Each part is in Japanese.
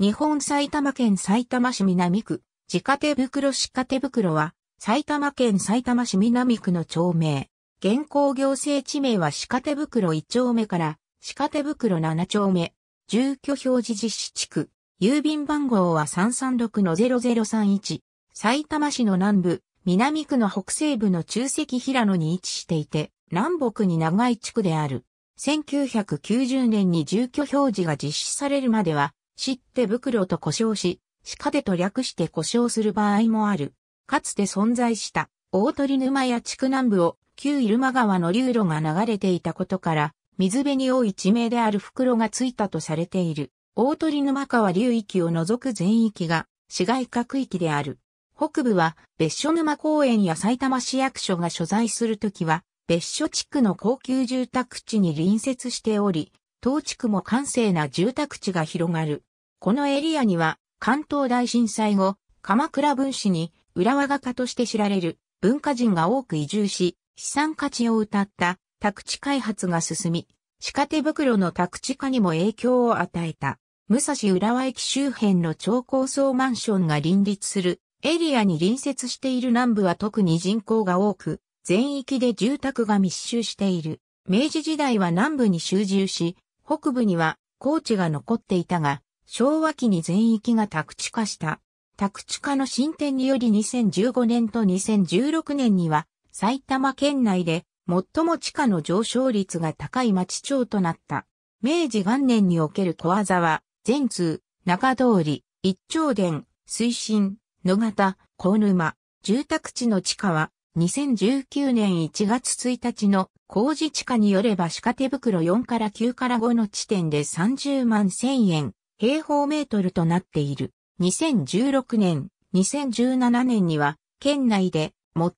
日本埼玉県埼玉市南区、地下手袋地下手袋は、埼玉県埼玉市南区の町名。現行行政地名は地下手袋1丁目から地下手袋7丁目、住居表示実施地区、郵便番号は336-0031、埼玉市の南部、南区の北西部の中石平野に位置していて、南北に長い地区である。1990年に住居表示が実施されるまでは、知って袋と呼称し、しかでと略して呼称する場合もある。かつて存在した大鳥沼や地区南部を旧入間川の流路が流れていたことから、水辺に多い地名である袋がついたとされている。大鳥沼川流域を除く全域が市街化区域である。北部は別所沼公園や埼玉市役所が所在するときは、別所地区の高級住宅地に隣接しており、当地区も閑静な住宅地が広がる。このエリアには、関東大震災後、鎌倉分子に浦和画家として知られる文化人が多く移住し、資産価値を謳った宅地開発が進み、地下手袋の宅地化にも影響を与えた。武蔵浦和駅周辺の超高層マンションが林立するエリアに隣接している南部は特に人口が多く、全域で住宅が密集している。明治時代は南部に集中し、北部には高地が残っていたが、昭和期に全域が宅地化した。宅地化の進展により2015年と2016年には埼玉県内で最も地価の上昇率が高い町町となった。明治元年における小技は、全通、中通り、一丁殿、水深、野方、小沼、住宅地の地価は、2019年1月1日の工事地価によれば鹿手袋4から9から5の地点で30万1000円、平方メートルとなっている。2016年、2017年には、県内で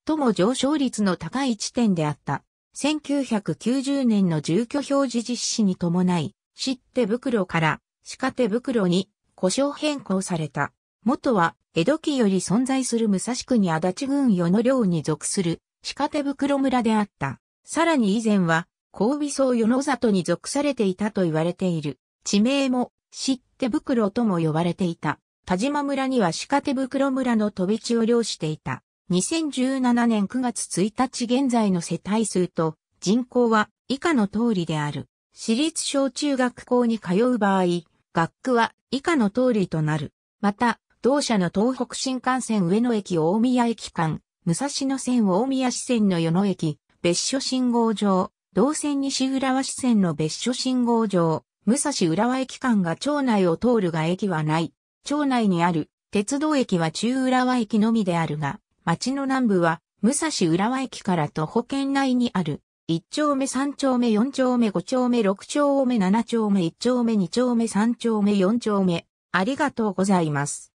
最も上昇率の高い地点であった。1990年の住居表示実施に伴い、知って袋から鹿手袋に故障変更された。元は、江戸期より存在する武蔵国足立郡与野領に属する鹿手袋村であった。さらに以前は、神尾荘与野里に属されていたと言われている。地名も、て手袋とも呼ばれていた。田島村には鹿手袋村の飛び地を漁していた。2017年9月1日現在の世帯数と人口は以下の通りである。私立小中学校に通う場合、学区は以下の通りとなる。また、同社の東北新幹線上野駅大宮駅間、武蔵野線大宮支線の与野駅、別所信号場、同線西浦和支線の別所信号場、武蔵浦和駅間が町内を通るが駅はない。町内にある鉄道駅は中浦和駅のみであるが、町の南部は武蔵浦和駅から徒歩圏内にある。1丁目3丁目4丁目5丁目6丁目7丁目1丁目2丁目3丁目4丁目。ありがとうございます。